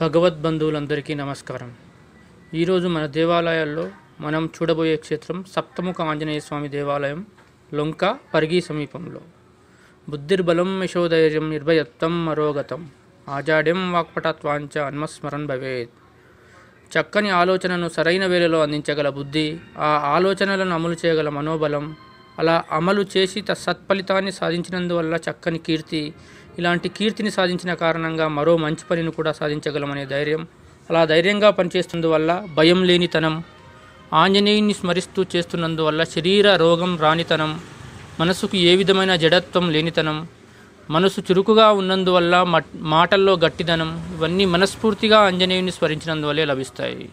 భగవద్ బంధువులందరికీ నమస్కారం ఈరోజు మన దేవాలయాల్లో మనం చూడబోయే క్షేత్రం సప్తముఖ ఆంజనేయ స్వామి దేవాలయం లొంక పరిగి సమీపంలో బుద్ధిర్బలం యశోధైర్యం నిర్భయత్వం మరోగతం ఆజాడ్యం వాక్పటత్వాంచ అన్మస్మరణ్ భవేద్ చక్కని ఆలోచనను సరైన వేళలో అందించగల బుద్ధి ఆ ఆలోచనలను అమలు చేయగల మనోబలం అలా అమలు చేసి సత్ఫలితాన్ని సాధించినందువల్ల చక్కని కీర్తి ఇలాంటి కీర్తిని సాధించిన కారణంగా మరో మంచి పనిని కూడా సాధించగలమనే ధైర్యం అలా ధైర్యంగా పనిచేస్తున్నందువల్ల భయం లేనితనం ఆంజనేయుని స్మరిస్తూ చేస్తున్నందువల్ల శరీర రోగం రానితనం మనసుకు ఏ విధమైన జడత్వం లేనితనం మనసు చురుకుగా ఉన్నందువల్ల మాటల్లో గట్టిదనం ఇవన్నీ మనస్ఫూర్తిగా ఆంజనేయుని స్మరించినందువల్లే లభిస్తాయి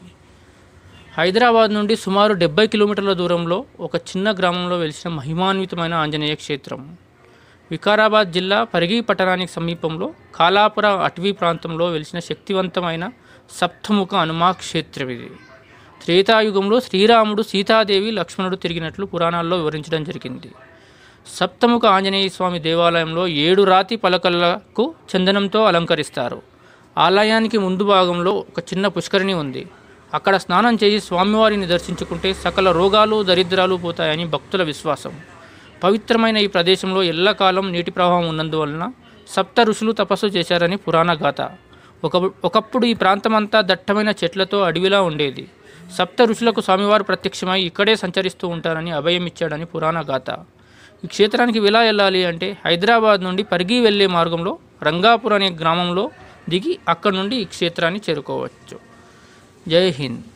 హైదరాబాద్ నుండి సుమారు డెబ్బై కిలోమీటర్ల దూరంలో ఒక చిన్న గ్రామంలో వెలిసిన మహిమాన్వితమైన ఆంజనేయ క్షేత్రం వికారాబాద్ జిల్లా పరిగి పట్టణానికి సమీపంలో కాలాపుర అటవీ ప్రాంతంలో వెలిసిన శక్తివంతమైన సప్తముఖ హనుమా క్షేత్రం ఇది త్రేతాయుగంలో శ్రీరాముడు సీతాదేవి లక్ష్మణుడు తిరిగినట్లు పురాణాల్లో వివరించడం జరిగింది సప్తముఖ ఆంజనేయ స్వామి దేవాలయంలో ఏడు రాతి పలకలకు చందనంతో అలంకరిస్తారు ఆలయానికి ముందు భాగంలో ఒక చిన్న పుష్కరిణి ఉంది అక్కడ స్నానం చేసి స్వామివారిని దర్శించుకుంటే సకల రోగాలు దరిద్రాలు పోతాయని భక్తుల విశ్వాసం పవిత్రమైన ఈ ప్రదేశంలో ఎల్లకాలం నీటి ప్రవాహం ఉన్నందువలన సప్త ఋషులు తపస్సు చేశారని పురాణ గాథ ఒక ఒకప్పుడు ఈ ప్రాంతమంతా దట్టమైన చెట్లతో అడవిలా ఉండేది సప్త ఋషులకు స్వామివారు ప్రత్యక్షమై ఇక్కడే సంచరిస్తూ ఉంటారని అభయం ఇచ్చాడని పురాణ గాథ ఈ క్షేత్రానికి ఎలా వెళ్ళాలి అంటే హైదరాబాద్ నుండి పరిగి వెళ్లే మార్గంలో రంగాపూర్ అనే గ్రామంలో దిగి అక్కడ నుండి ఈ క్షేత్రాన్ని చేరుకోవచ్చు జై హింద్